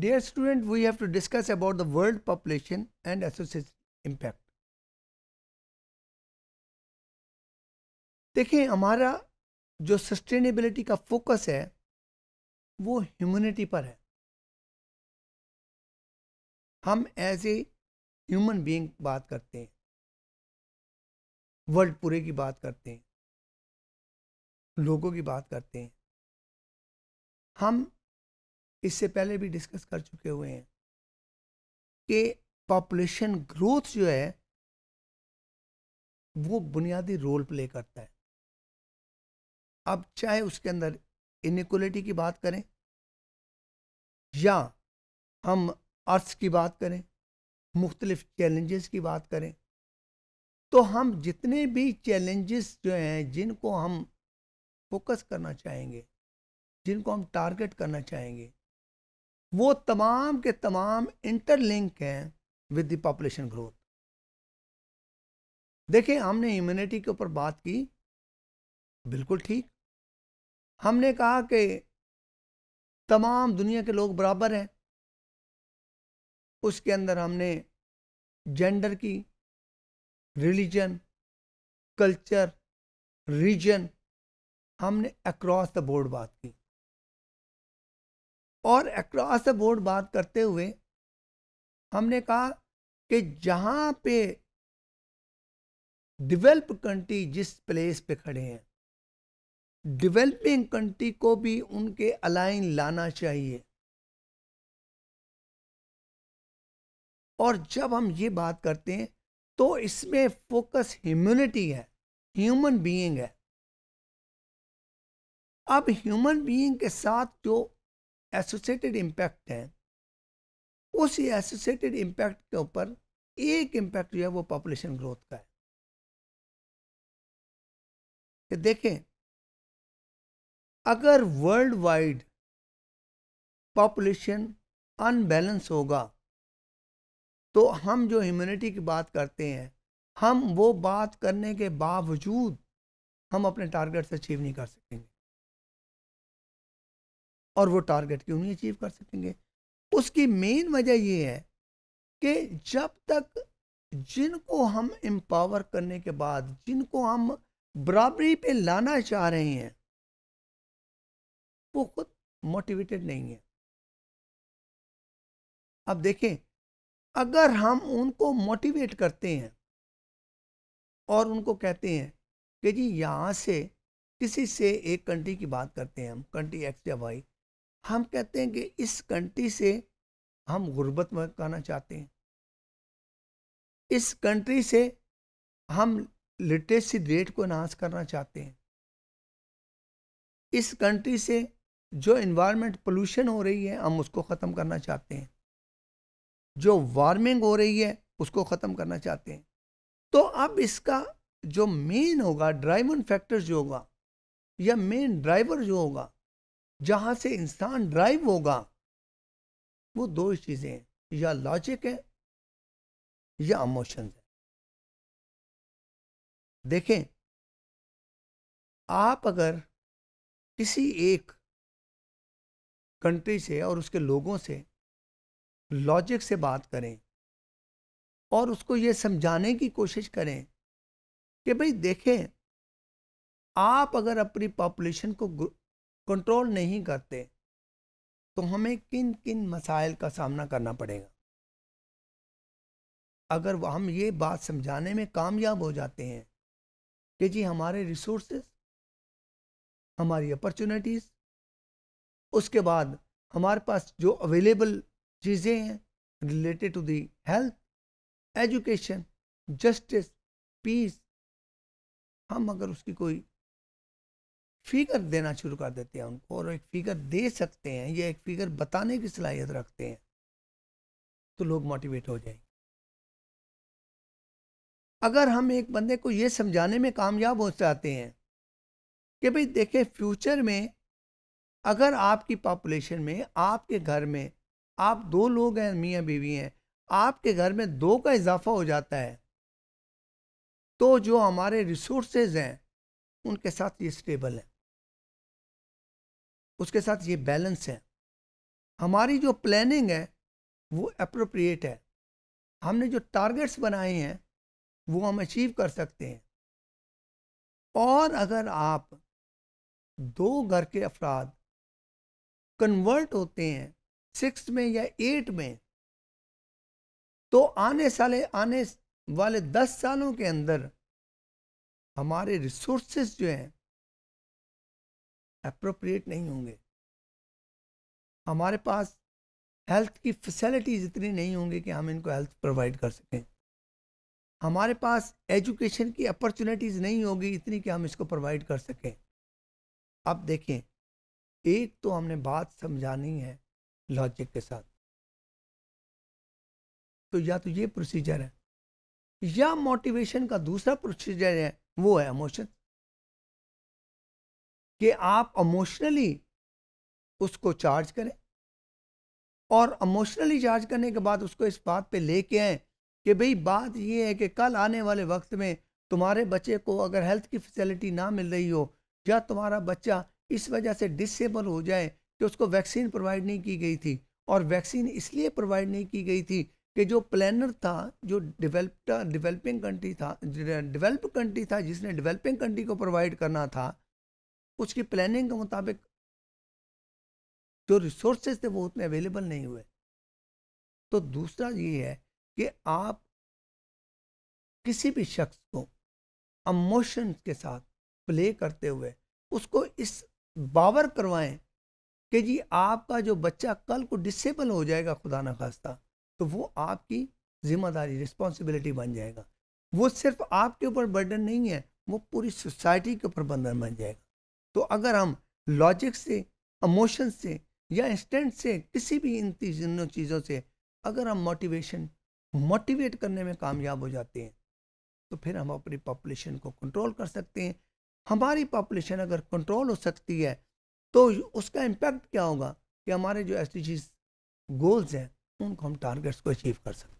Dear student, we have to discuss about the world population and associated impact. देखें हमारा जो sustainability का focus है वो ह्यूमनिटी पर है हम एज ए ह्यूमन बीइंग बात करते हैं वर्ल्ड पूरे की बात करते हैं लोगों की बात करते हैं हम इससे पहले भी डिस्कस कर चुके हुए हैं कि पॉपुलेशन ग्रोथ जो है वो बुनियादी रोल प्ले करता है अब चाहे उसके अंदर इनिक्वलिटी की बात करें या हम अर्थ की बात करें मुख्तलिफ चैलेंजेस की बात करें तो हम जितने भी चैलेंजेस जो हैं जिनको हम फोकस करना चाहेंगे जिनको हम टारगेट करना चाहेंगे वो तमाम के तमाम इंटरलिंक हैं विद द पॉपुलेशन ग्रोथ देखिए हमने इम्यूनिटी के ऊपर बात की बिल्कुल ठीक हमने कहा कि तमाम दुनिया के लोग बराबर हैं उसके अंदर हमने जेंडर की रिलीजन कल्चर रीजन हमने अक्रॉस द बोर्ड बात की और अक्रॉस द बोर्ड बात करते हुए हमने कहा कि जहाँ पे डिवेल्प कंट्री जिस प्लेस पे खड़े हैं डिवेल्पिंग कंट्री को भी उनके अलाइन लाना चाहिए और जब हम ये बात करते हैं तो इसमें फोकस ह्यूमनिटी है ह्यूमन बीइंग है अब ह्यूमन बीइंग के साथ जो एसोसिएटेड इम्पैक्ट है उस एसोसिएटेड इम्पैक्ट के ऊपर एक इम्पैक्ट जो है वो पॉपुलेशन ग्रोथ का है कि देखें अगर वर्ल्ड वाइड पॉपुलेशन अनबैलेंस होगा तो हम जो ह्यूमनिटी की बात करते हैं हम वो बात करने के बावजूद हम अपने टारगेट्स अचीव नहीं कर सकेंगे और वो टारगेट क्यों नहीं अचीव कर सकेंगे उसकी मेन वजह ये है कि जब तक जिनको हम एम्पावर करने के बाद जिनको हम बराबरी पे लाना चाह रहे हैं वो खुद मोटिवेटेड नहीं है अब देखें अगर हम उनको मोटिवेट करते हैं और उनको कहते हैं कि जी यहाँ से किसी से एक कंट्री की बात करते हैं हम कंट्री एक्स या वाई हम कहते हैं कि इस कंट्री से हम गुर्बत में कहना चाहते हैं इस कंट्री से हम लिटरेसी रेट को नाश करना चाहते हैं इस कंट्री से जो इन्वायरमेंट पोल्यूशन हो रही है हम उसको ख़त्म करना चाहते हैं जो वार्मिंग हो रही है उसको ख़त्म करना चाहते हैं तो अब इसका जो मेन होगा ड्राइवन फैक्टर जो होगा या मेन ड्राइवर जो होगा जहाँ से इंसान ड्राइव होगा वो दो चीज़ें हैं या लॉजिक है या इमोशन है देखें आप अगर किसी एक कंट्री से और उसके लोगों से लॉजिक से बात करें और उसको ये समझाने की कोशिश करें कि भाई देखें आप अगर अपनी पॉपुलेशन को कंट्रोल नहीं करते तो हमें किन किन मसाइल का सामना करना पड़ेगा अगर हम ये बात समझाने में कामयाब हो जाते हैं कि जी हमारे रिसोर्सेस हमारी अपॉर्चुनिटीज़ उसके बाद हमारे पास जो अवेलेबल चीज़ें हैं related to the health education justice peace हम अगर उसकी कोई फिगर देना शुरू कर देते हैं उनको और एक फिगर दे सकते हैं या एक फिगर बताने की सलाहियत रखते हैं तो लोग मोटिवेट हो जाएंगे अगर हम एक बंदे को ये समझाने में कामयाब हो जाते हैं कि भाई देखें फ्यूचर में अगर आपकी पॉपुलेशन में आपके घर में आप दो लोग हैं मियाँ बीवी हैं आपके घर में दो का इजाफा हो जाता है तो जो हमारे रिसोर्सेज हैं उनके साथ ये स्टेबल है उसके साथ ये बैलेंस है हमारी जो प्लानिंग है वो अप्रोप्रिएट है हमने जो टारगेट्स बनाए हैं वो हम अचीव कर सकते हैं और अगर आप दो घर के अफराद कन्वर्ट होते हैं सिक्स में या एट में तो आने साले आने वाले दस सालों के अंदर हमारे रिसोर्सेज जो हैं अप्रोप्रिएट नहीं होंगे हमारे पास हेल्थ की फैसिलिटीज़ इतनी नहीं होंगी कि हम इनको हेल्थ प्रोवाइड कर सकें हमारे पास एजुकेशन की अपॉर्चुनिटीज़ नहीं होगी इतनी कि हम इसको प्रोवाइड कर सकें अब देखें एक तो हमने बात समझानी है लॉजिक के साथ तो या तो ये प्रोसीजर है या मोटिवेशन का दूसरा प्रोसीजर है वो है इमोशन कि आप इमोशनली उसको चार्ज करें और इमोशनली चार्ज करने के बाद उसको इस बात पे लेके आए कि भाई बात ये है कि कल आने वाले वक्त में तुम्हारे बच्चे को अगर हेल्थ की फैसिलिटी ना मिल रही हो या तुम्हारा बच्चा इस वजह से डिसेबल हो जाए कि उसको वैक्सीन प्रोवाइड नहीं की गई थी और वैक्सीन इसलिए प्रोवाइड नहीं की गई थी कि जो प्लानर था जो डेवलप्ड डिवेलपिंग कंट्री था डिवेल्प कंट्री था जिसने डिवेल्पिंग कंट्री को प्रोवाइड करना था उसकी प्लानिंग के मुताबिक जो रिसोर्सेज थे वो उतने अवेलेबल नहीं हुए तो दूसरा ये है कि आप किसी भी शख्स को अमोशन के साथ प्ले करते हुए उसको इस बावर करवाएं कि जी आपका जो बच्चा कल को डिसेबल हो जाएगा खुदा न खास्ता तो वो आपकी जिम्मेदारी रिस्पॉन्सिबिलिटी बन जाएगा वो सिर्फ आपके ऊपर बर्डन नहीं है वो पूरी सोसाइटी के ऊपर बंधन बन जाएगा तो अगर हम लॉजिक से इमोशन से या इंस्टेंट से किसी भी इन तीनों चीज़ों से अगर हम मोटिवेशन मोटिवेट करने में कामयाब हो जाते हैं तो फिर हम अपनी पॉपुलेशन को कंट्रोल कर सकते हैं हमारी पॉपुलेशन अगर कंट्रोल हो सकती है तो उसका इम्पैक्ट क्या होगा कि हमारे जो एस गोल्स हैं उनको हम टारगेट्स को अचीव कर सकते हैं